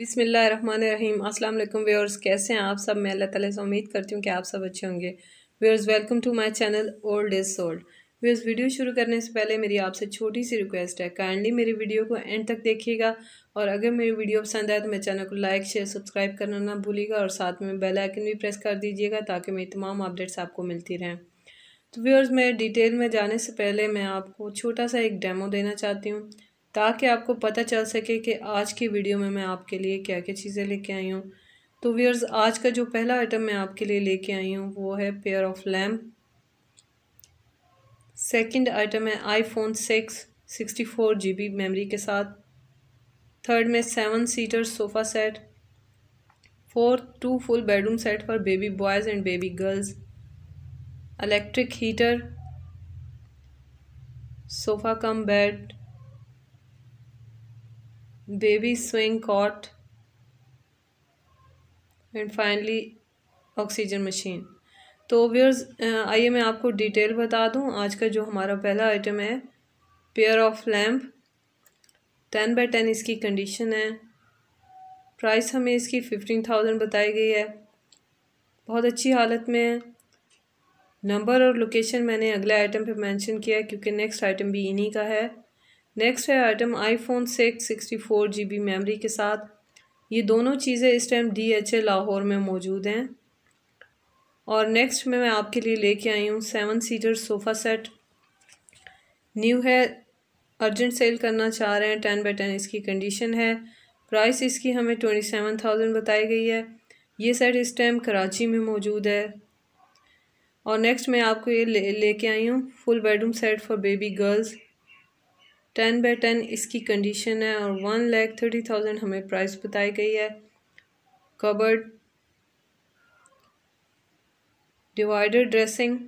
बिसमीम अल्लाम व्यवर्स कैसे हैं आप सब मैं अल्लाह तला से उम्मीद करती हूँ कि आप सब अच्छे होंगे viewers welcome to my channel old is sold viewers video शुरू करने से पहले मेरी आपसे छोटी सी रिक्वेस्ट है काइंडली मेरी वीडियो को एंड तक देखिएगा और अगर मेरी वीडियो पसंद आए तो मेरे चैनल को लाइक शेयर सब्सक्राइब करना ना भूलिएगा और साथ में बेल आइकन भी प्रेस कर दीजिएगा ताकि मेरी तमाम अपडेट्स आपको मिलती रहें तो व्यवर्स मैं डिटेल में जाने से पहले मैं आपको छोटा सा एक डेमो देना चाहती हूँ ताकि आपको पता चल सके कि आज की वीडियो में मैं आपके लिए क्या क्या चीज़ें लेके आई हूँ तो व्यूअर्स आज का जो पहला आइटम मैं आपके लिए लेके आई हूँ वो है pair of lamp second item है iPhone six sixty four G B memory के साथ थर्ड में seven seater sofa set fourth two full bedroom set for baby boys and baby girls electric heater sofa cum bed baby swing cot and finally oxygen machine तो viewers आइए मैं आपको detail बता दूं आज का जो हमारा पहला आइटम है pair of lamp ten by ten इसकी कंडीशन है प्राइस हमें इसकी फिफ्टीन थाउजेंड बताई गई है बहुत अच्छी हालत में है नंबर और लोकेशन मैंने अगले आइटम पे मेंशन किया है क्योंकि नेक्स्ट आइटम भी इन्हीं का है नेक्स्ट है item iPhone six sixty four G B memory के साथ ये दोनों चीज़ें इस time D H A Lahore में मौजूद हैं और नेक्स्ट में मैं आपके लिए लेके आई हूँ seven seater sofa set new है अर्जेंट सेल करना चाह रहे हैं टेन बाई टेन इसकी कंडीशन है प्राइस इसकी हमें ट्वेंटी सेवन थाउजेंड बताई गई है ये सेट इस टाइम कराची में मौजूद है और नेक्स्ट मैं आपको ये ले कर आई हूँ full bedroom set for baby girls ten by ten इसकी कंडीशन है और वन लैख थर्टी थाउजेंड हमें प्राइस बताई गई है cupboard divider dressing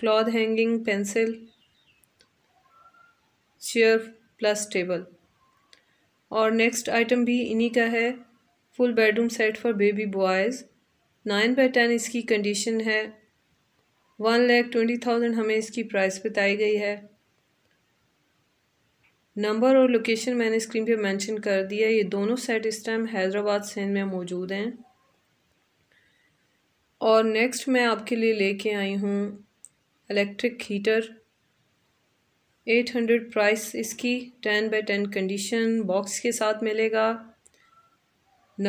cloth hanging pencil chair plus table और नेक्स्ट आइटम भी इन्हीं का है full bedroom set for baby boys nine by ten इसकी कंडीशन है वन लैख ट्वेंटी थाउजेंड हमें इसकी प्राइस बताई गई है नंबर और लोकेशन मैंने स्क्रीन पे मेंशन कर दिया ये दोनों सेट इस टाइम हैदराबाद सेंध में मौजूद हैं और नेक्स्ट मैं आपके लिए लेके आई हूँ electric heater eight hundred price इसकी ten by ten condition box के साथ मिलेगा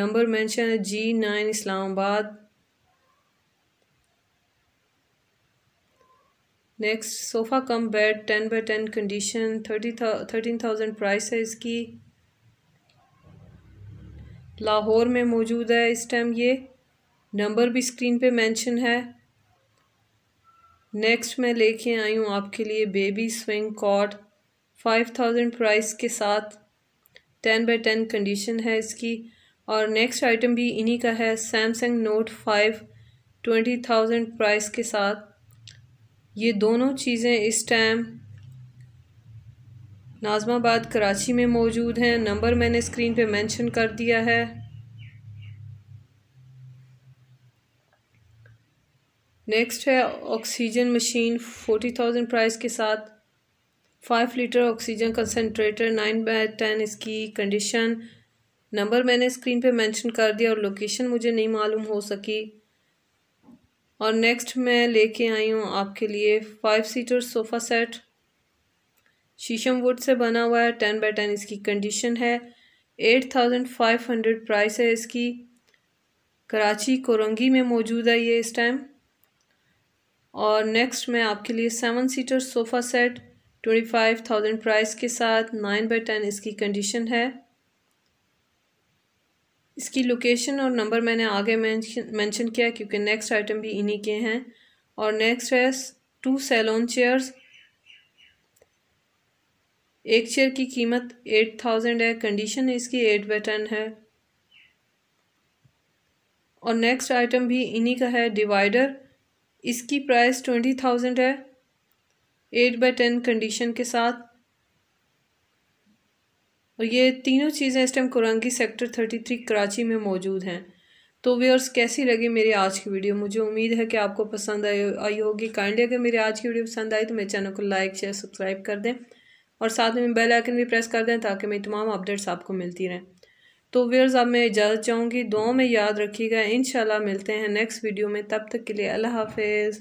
नंबर मेंशन है G nine Islamabad next sofa cum bed ten by ten condition thirty thirteen thousand price है इसकी लाहौर में मौजूद है इस टाइम ये नंबर भी स्क्रीन पे मेंशन है नेक्स्ट मैं लेके आई हूँ आपके लिए baby swing cot five thousand price के साथ टेन बाई टेन कंडीशन है इसकी और नेक्स्ट आइटम भी इन्हीं का है Samsung note five twenty thousand price के साथ ये दोनों चीज़ें इस टाइम नाजमाबाद कराची में मौजूद हैं नंबर मैंने स्क्रीन पे मेंशन कर दिया है नेक्स्ट है oxygen machine forty thousand price के साथ five litre oxygen concentrator nine by ten इसकी कंडीशन नंबर मैंने स्क्रीन पे मेंशन कर दिया और लोकेशन मुझे नहीं मालूम हो सकी और नेक्स्ट मैं लेके आई हूँ आपके लिए five seater sofa set sheesham wood से बना हुआ है टेन बाई टेन इसकी कंडीशन है eight thousand five hundred price है इसकी कराची कोरंगी में मौजूद है ये इस टाइम और नेक्स्ट मैं आपके लिए seven seater sofa set twenty five thousand price के साथ नाइन बाई टेन इसकी कंडीशन है इसकी लोकेशन और नंबर मैंने आगे मेंशन किया क्योंकि नेक्स्ट आइटम भी इन्हीं के हैं और नेक्स्ट है टू सैलून चेयर्स एक चेयर की कीमत एट थाउजेंड है कंडीशन इसकी एट बाई टेन है और नेक्स्ट आइटम भी इन्हीं का है डिवाइडर इसकी प्राइस ट्वेंटी थाउजेंड है एट बाई टेन कंडीशन के साथ और ये तीनों चीज़ें इस time Korangi sector thirty three Karachi में मौजूद हैं तो व्यूअर्स कैसी लगी मेरी आज की वीडियो मुझे उम्मीद है कि आपको पसंद आई होगी काइंडली अगर मेरी आज की वीडियो पसंद आई तो मेरे चैनल को लाइक शेयर सब्सक्राइब कर दें और साथ में बेल आइकन भी प्रेस कर दें ताकि मेरी तमाम अपडेट्स आपको मिलती रहें तो व्यवर्स अब मैं इजाज़त चाहूँगी दुआओं में याद रखिएगा इन मिलते हैं नेक्स्ट वीडियो में तब तक के लिए अल्लाह हाफिज़